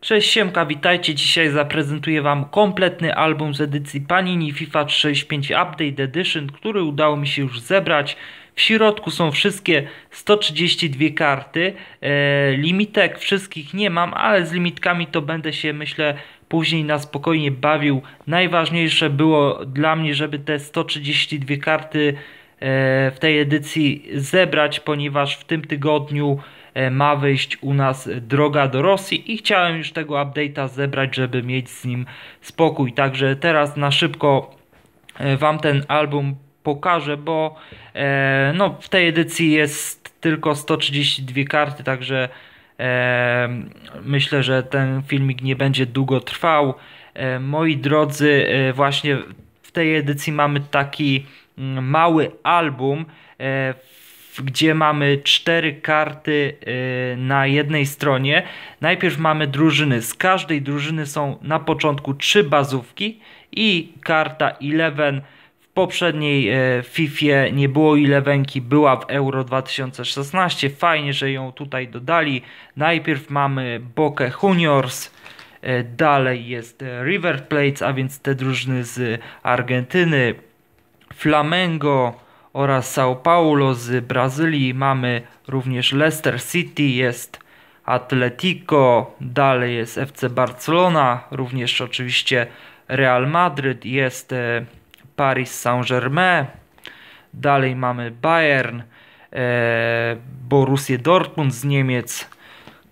Cześć Siemka, witajcie. Dzisiaj zaprezentuję Wam kompletny album z edycji Panini FIFA 365 Update Edition, który udało mi się już zebrać. W środku są wszystkie 132 karty. E, limitek wszystkich nie mam, ale z limitkami to będę się myślę później na spokojnie bawił. Najważniejsze było dla mnie, żeby te 132 karty e, w tej edycji zebrać, ponieważ w tym tygodniu E, ma wyjść u nas droga do Rosji i chciałem już tego update'a zebrać, żeby mieć z nim spokój. Także teraz na szybko e, Wam ten album pokażę, bo e, no, w tej edycji jest tylko 132 karty, także myślę, że ten filmik nie będzie długo trwał. Moi drodzy, właśnie w tej edycji mamy taki mm, mały album gdzie mamy cztery karty y, na jednej stronie. Najpierw mamy drużyny. Z każdej drużyny są na początku trzy bazówki i karta 11. W poprzedniej y, FIFA nie było 11, była w Euro 2016. Fajnie, że ją tutaj dodali. Najpierw mamy Bokę Juniors. Y, dalej jest River Plates, a więc te drużyny z Argentyny, Flamengo, oraz São Paulo z Brazylii. Mamy również Leicester City, jest Atletico, dalej jest FC Barcelona, również oczywiście Real Madrid jest e, Paris Saint-Germain, dalej mamy Bayern, e, Borussia Dortmund z Niemiec,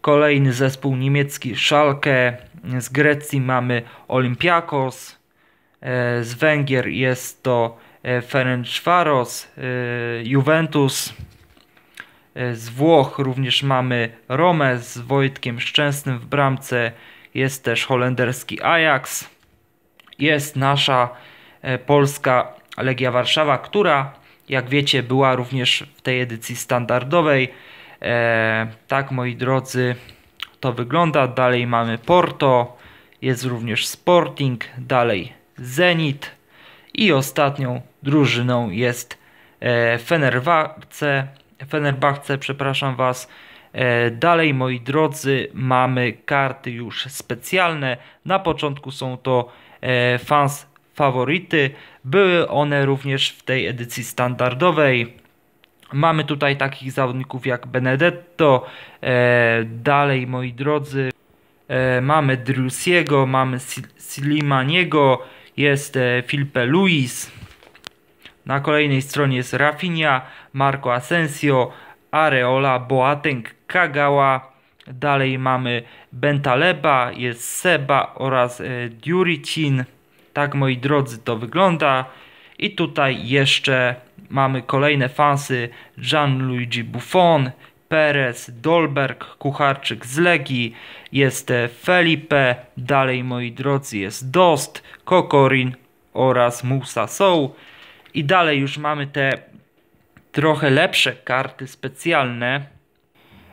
kolejny zespół niemiecki Schalke, z Grecji mamy Olympiakos, e, z Węgier jest to E, Ferencvaros, e, Juventus. E, z Włoch również mamy Romę z Wojtkiem Szczęsnym w bramce. Jest też holenderski Ajax. Jest nasza polska Legia Warszawa, która jak wiecie była również w tej edycji standardowej. tak moi drodzy to wygląda. Dalej mamy Porto, jest również Sporting, dalej Zenit, i ostatnią drużyną jest e, Fenerbahce. Fenerbahce, przepraszam Was. E, dalej, moi drodzy, mamy karty już specjalne. Na początku są to e, fans faworyty. Były one również w tej edycji standardowej. Mamy tutaj takich zawodników jak Benedetto. Dalej, moi drodzy, mamy Drusiego, mamy Slimaniego jest e, Filipe Luis. Na kolejnej stronie jest Rafinha, Marco Asensio, Areola, Boateng, Kagawa. Dalej mamy Bentaleba, jest Seba oraz e, Duricin. Tak moi drodzy to wygląda. I tutaj jeszcze mamy kolejne fansy Gianluigi Buffon, Perez, Dolberg, Kucharczyk z Legii, jest e, Felipe, dalej moi drodzy jest Dost, Kokorin oraz Musa Soł i dalej już mamy te trochę lepsze karty specjalne.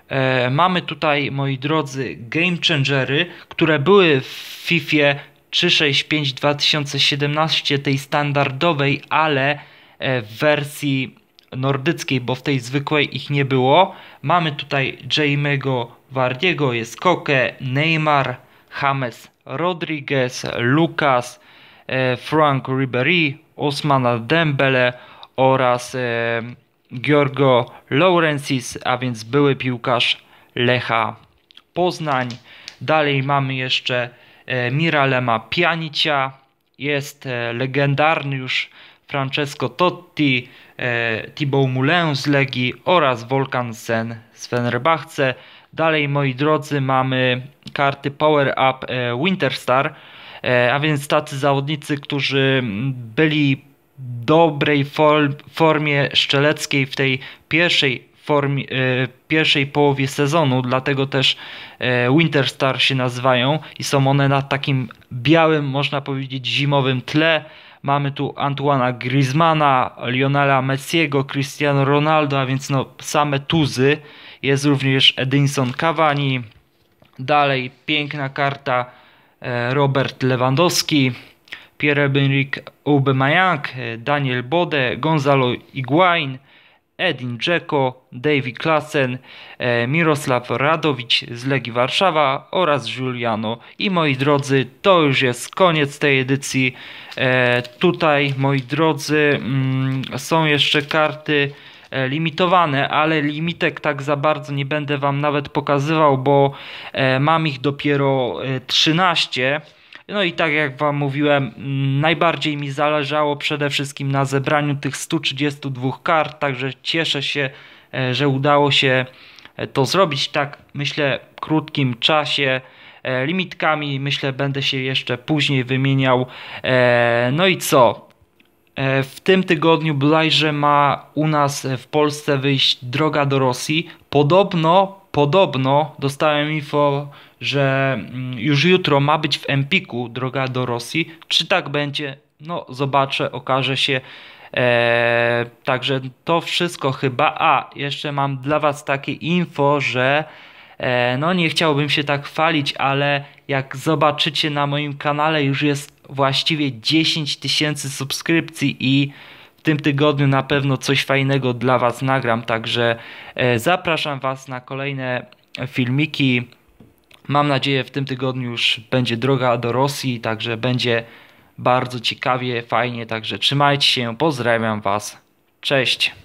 E, mamy tutaj moi drodzy Game Changery, które były w FIFA 365 2017 tej standardowej, ale e, w wersji nordyckiej, bo w tej zwykłej ich nie było. Mamy tutaj Jamego Wardiego, jest Koke, Neymar, James Rodriguez, Lucas, e, Frank Ribery, Osmana Dembele oraz e, Giorgo Laurensis, a więc były piłkarz Lecha Poznań. Dalej mamy jeszcze e, Miralema Pianicia, jest legendarny już Francesco Totti, e, Thibaut Moulin z Legii oraz Volkan Sen z Fenerbahce. Dalej, moi drodzy, mamy karty Power Up e, Winterstar, e, a więc tacy zawodnicy, którzy byli w dobrej formie szczeleckiej w tej pierwszej formie, pierwszej połowie sezonu, dlatego też Winterstar się nazywają i są one na takim białym, można powiedzieć, zimowym tle. Mamy tu Antoana Griezmana, Lionela Messiego, Cristiano Ronaldo, a więc no same tuzy. Jest również Edinson Cavani. Dalej piękna karta e, Robert Lewandowski, pierre benrique Aubameyang, e, Daniel Bode, Gonzalo Higuain, Edin Dzeko, Davy Klassen, e, Mirosław Radowicz z Legii Warszawa oraz Giuliano. I moi drodzy, to już jest koniec tej edycji. E, tutaj, moi drodzy, mm, są jeszcze karty e, limitowane, ale limitek tak za bardzo nie będę Wam nawet pokazywał, bo mam ich dopiero 13. No i tak jak Wam mówiłem, mm, najbardziej mi zależało przede wszystkim na zebraniu tych 132 kart, także cieszę się, e, że udało się e, to zrobić tak, myślę, w krótkim czasie. E, limitkami myślę, będę się jeszcze później wymieniał. No i co? W tym tygodniu bodajże ma u nas w Polsce wyjść droga do Rosji. Podobno Podobno dostałem info, że mm, już jutro ma być w Empiku droga do Rosji. Czy tak będzie? No, zobaczę, okaże się. Eee, także to wszystko chyba. A, jeszcze mam dla Was takie info, że e, no nie chciałbym się tak chwalić, ale jak zobaczycie na moim kanale już jest właściwie 10 tysięcy subskrypcji i tym tygodniu na pewno coś fajnego dla Was nagram, także e, zapraszam Was na kolejne filmiki. Mam nadzieję, w tym tygodniu już będzie droga do Rosji, także będzie bardzo ciekawie, fajnie, także trzymajcie się, pozdrawiam Was, cześć!